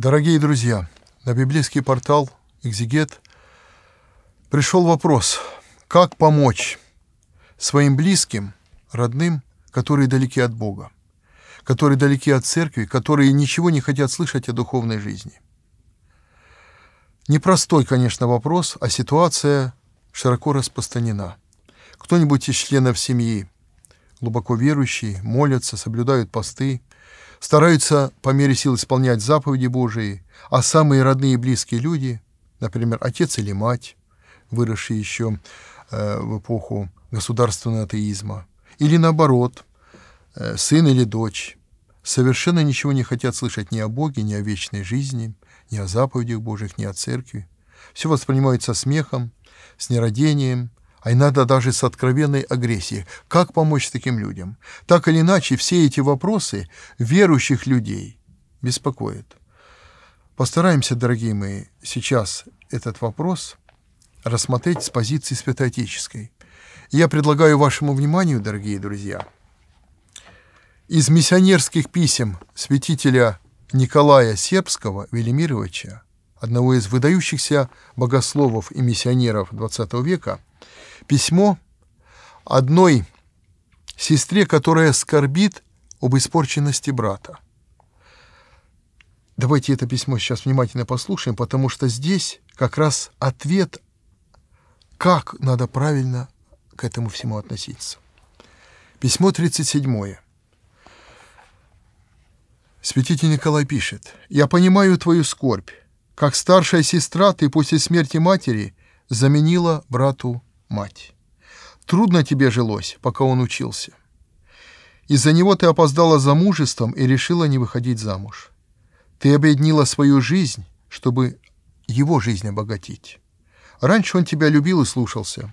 Дорогие друзья, на библейский портал «Экзегет» пришел вопрос, как помочь своим близким, родным, которые далеки от Бога, которые далеки от церкви, которые ничего не хотят слышать о духовной жизни. Непростой, конечно, вопрос, а ситуация широко распространена. Кто-нибудь из членов семьи глубоко верующий, молятся, соблюдают посты – стараются по мере сил исполнять заповеди Божии, а самые родные и близкие люди, например, отец или мать, выросшие еще э, в эпоху государственного атеизма, или наоборот, э, сын или дочь, совершенно ничего не хотят слышать ни о Боге, ни о вечной жизни, ни о заповедях Божьих, ни о церкви. Все воспринимается смехом, с нерадением, а иногда даже с откровенной агрессией. Как помочь таким людям? Так или иначе, все эти вопросы верующих людей беспокоят. Постараемся, дорогие мои, сейчас этот вопрос рассмотреть с позиции святоотеческой. Я предлагаю вашему вниманию, дорогие друзья, из миссионерских писем святителя Николая Сербского Велимировича, одного из выдающихся богословов и миссионеров XX века, письмо одной сестре, которая скорбит об испорченности брата. Давайте это письмо сейчас внимательно послушаем, потому что здесь как раз ответ, как надо правильно к этому всему относиться. Письмо 37. Святитель Николай пишет, «Я понимаю твою скорбь. Как старшая сестра ты после смерти матери заменила брату мать. Трудно тебе жилось, пока он учился. Из-за него ты опоздала замужеством и решила не выходить замуж. Ты объединила свою жизнь, чтобы его жизнь обогатить. Раньше он тебя любил и слушался,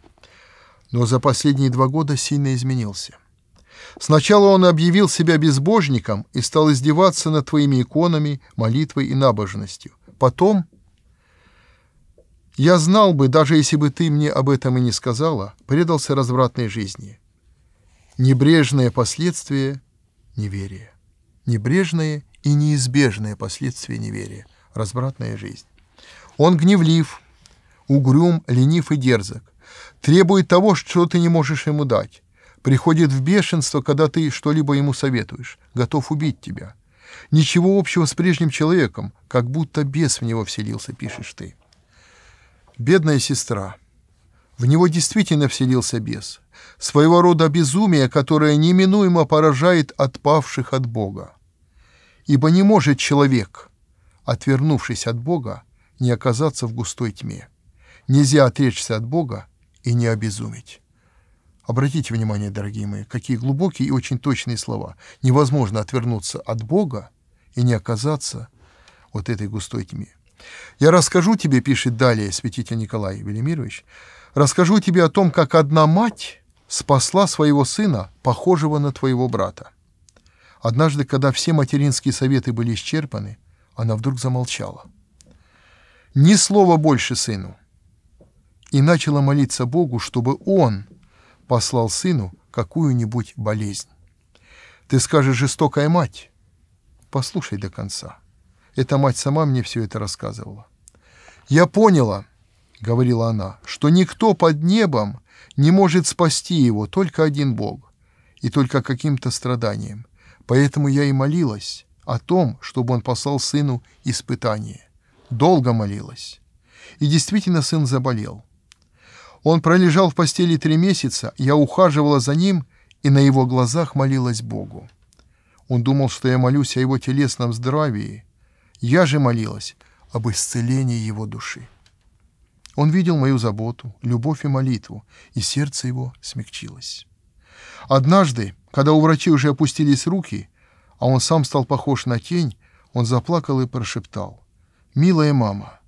но за последние два года сильно изменился. Сначала он объявил себя безбожником и стал издеваться над твоими иконами, молитвой и набожностью. Потом я знал бы, даже если бы ты мне об этом и не сказала, предался развратной жизни. Небрежное последствие — неверие. Небрежное и неизбежное последствие неверия — развратная жизнь. Он гневлив, угрюм, ленив и дерзок. Требует того, что ты не можешь ему дать. Приходит в бешенство, когда ты что-либо ему советуешь. Готов убить тебя. Ничего общего с прежним человеком, как будто бес в него вселился, пишешь ты. Бедная сестра. В него действительно вселился бес. Своего рода безумие, которое неминуемо поражает отпавших от Бога. Ибо не может человек, отвернувшись от Бога, не оказаться в густой тьме. Нельзя отречься от Бога и не обезуметь. Обратите внимание, дорогие мои, какие глубокие и очень точные слова. Невозможно отвернуться от Бога и не оказаться вот этой густой тьме. Я расскажу тебе, пишет далее святитель Николай Велимирович, расскажу тебе о том, как одна мать спасла своего сына, похожего на твоего брата. Однажды, когда все материнские советы были исчерпаны, она вдруг замолчала. Ни слова больше сыну. И начала молиться Богу, чтобы он послал сыну какую-нибудь болезнь. Ты скажешь, жестокая мать, послушай до конца. Эта мать сама мне все это рассказывала. «Я поняла», — говорила она, — «что никто под небом не может спасти его, только один Бог, и только каким-то страданием. Поэтому я и молилась о том, чтобы он послал сыну испытание. Долго молилась. И действительно сын заболел. Он пролежал в постели три месяца, я ухаживала за ним и на его глазах молилась Богу. Он думал, что я молюсь о его телесном здравии, я же молилась об исцелении его души. Он видел мою заботу, любовь и молитву, и сердце его смягчилось. Однажды, когда у врачей уже опустились руки, а он сам стал похож на тень, он заплакал и прошептал. «Милая мама,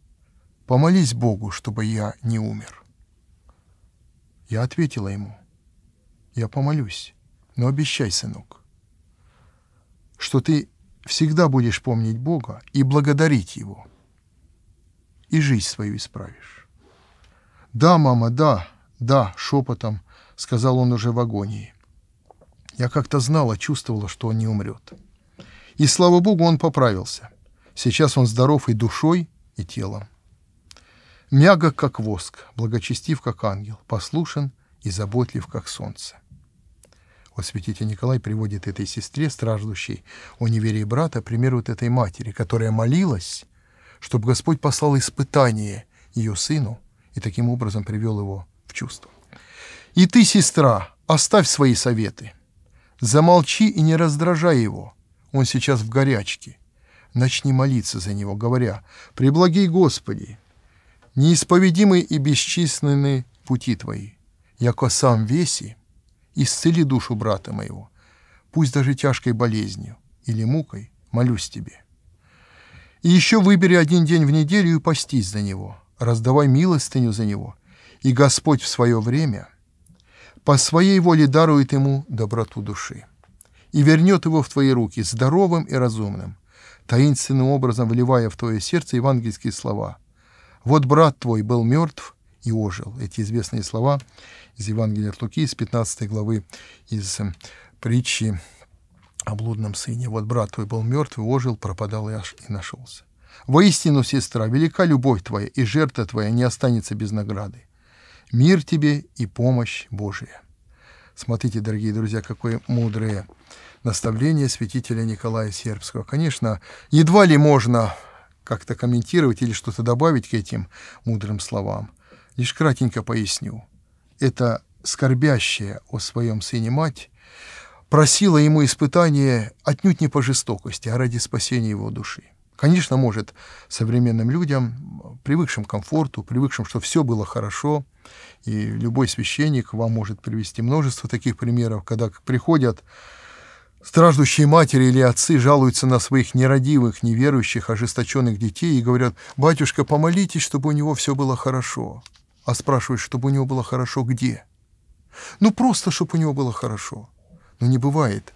помолись Богу, чтобы я не умер». Я ответила ему. «Я помолюсь, но обещай, сынок, что ты всегда будешь помнить Бога и благодарить Его. И жизнь свою исправишь. «Да, мама, да, да», — шепотом сказал он уже в агонии. Я как-то знала, чувствовала, что он не умрет. И, слава Богу, он поправился. Сейчас он здоров и душой, и телом. Мягок, как воск, благочестив, как ангел, послушен и заботлив, как солнце вот святитель Николай приводит этой сестре, страждущей о неверии брата, пример вот этой матери, которая молилась, чтобы Господь послал испытание ее сыну и таким образом привел его в чувство. «И ты, сестра, оставь свои советы. Замолчи и не раздражай его. Он сейчас в горячке. Начни молиться за него, говоря, «Преблагий Господи, неисповедимы и бесчисленны пути Твои, яко сам веси, исцели душу брата моего, пусть даже тяжкой болезнью или мукой, молюсь тебе. И еще выбери один день в неделю и постись за него, раздавай милостыню за него, и Господь в свое время по своей воле дарует ему доброту души и вернет его в твои руки здоровым и разумным, таинственным образом вливая в твое сердце евангельские слова. «Вот брат твой был мертв, и ожил. Эти известные слова из Евангелия от Луки, из 15 главы, из эм, притчи о блудном сыне. Вот брат твой был мертв и ожил, пропадал и, аж, и нашелся. Воистину, сестра, велика любовь твоя, и жертва твоя не останется без награды. Мир тебе и помощь Божия. Смотрите, дорогие друзья, какое мудрое наставление святителя Николая Сербского. Конечно, едва ли можно как-то комментировать или что-то добавить к этим мудрым словам. Лишь кратенько поясню. Это скорбящая о своем сыне мать просила ему испытание отнюдь не по жестокости, а ради спасения его души. Конечно, может, современным людям, привыкшим к комфорту, привыкшим, что все было хорошо, и любой священник вам может привести множество таких примеров, когда приходят Страждущие матери или отцы жалуются на своих нерадивых, неверующих, ожесточенных детей и говорят, «Батюшка, помолитесь, чтобы у него все было хорошо» а спрашивать, чтобы у него было хорошо где? Ну, просто, чтобы у него было хорошо. Но не бывает,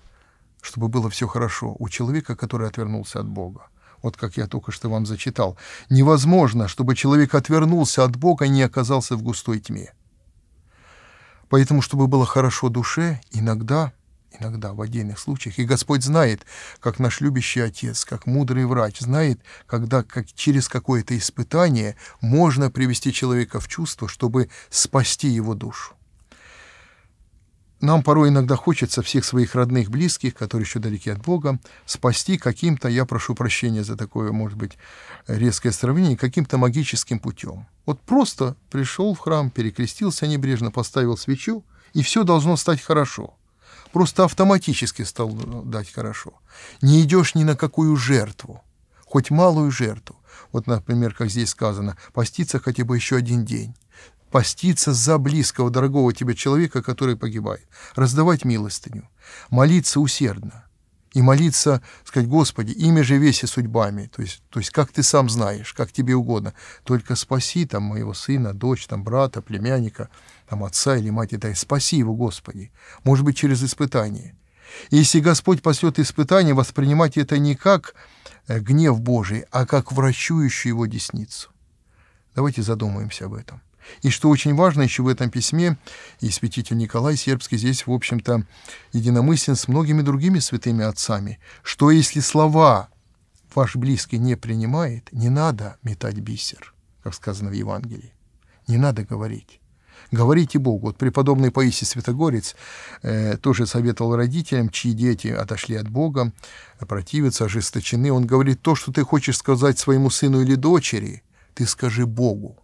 чтобы было все хорошо у человека, который отвернулся от Бога. Вот как я только что вам зачитал. Невозможно, чтобы человек отвернулся от Бога и не оказался в густой тьме. Поэтому, чтобы было хорошо душе, иногда – иногда в отдельных случаях. И Господь знает, как наш любящий отец, как мудрый врач, знает, когда как через какое-то испытание можно привести человека в чувство, чтобы спасти его душу. Нам порой иногда хочется всех своих родных, близких, которые еще далеки от Бога, спасти каким-то, я прошу прощения за такое, может быть, резкое сравнение, каким-то магическим путем. Вот просто пришел в храм, перекрестился небрежно, поставил свечу, и все должно стать хорошо – просто автоматически стал э, дать хорошо. Не идешь ни на какую жертву, хоть малую жертву. Вот, например, как здесь сказано, поститься хотя бы еще один день. Поститься за близкого, дорогого тебе человека, который погибает. Раздавать милостыню. Молиться усердно. И молиться, сказать, Господи, ими же веси судьбами. То есть, то есть как ты сам знаешь, как тебе угодно. Только спаси там моего сына, дочь, там брата, племянника там отца или мать и дай, спаси его, Господи, может быть, через испытание. И если Господь пасет испытание, воспринимать это не как э, гнев Божий, а как вращующую его десницу. Давайте задумаемся об этом. И что очень важно еще в этом письме, и святитель Николай Сербский здесь, в общем-то, единомыслен с многими другими святыми отцами, что если слова ваш близкий не принимает, не надо метать бисер, как сказано в Евангелии. Не надо говорить. Говорите Богу. Вот преподобный Паисий Святогорец э, тоже советовал родителям, чьи дети отошли от Бога, противятся, ожесточены. Он говорит, то, что ты хочешь сказать своему сыну или дочери, ты скажи Богу.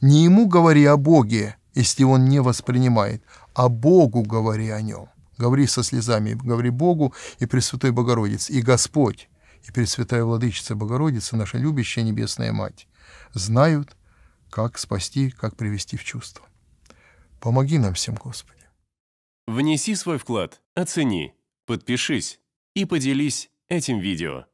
Не ему говори о Боге, если он не воспринимает, а Богу говори о нем. Говори со слезами, говори Богу и Пресвятой Богородице, и Господь, и Пресвятая Владычица Богородица, наша любящая Небесная Мать, знают, как спасти, как привести в чувство. Помоги нам всем, Господи. Внеси свой вклад, оцени, подпишись и поделись этим видео.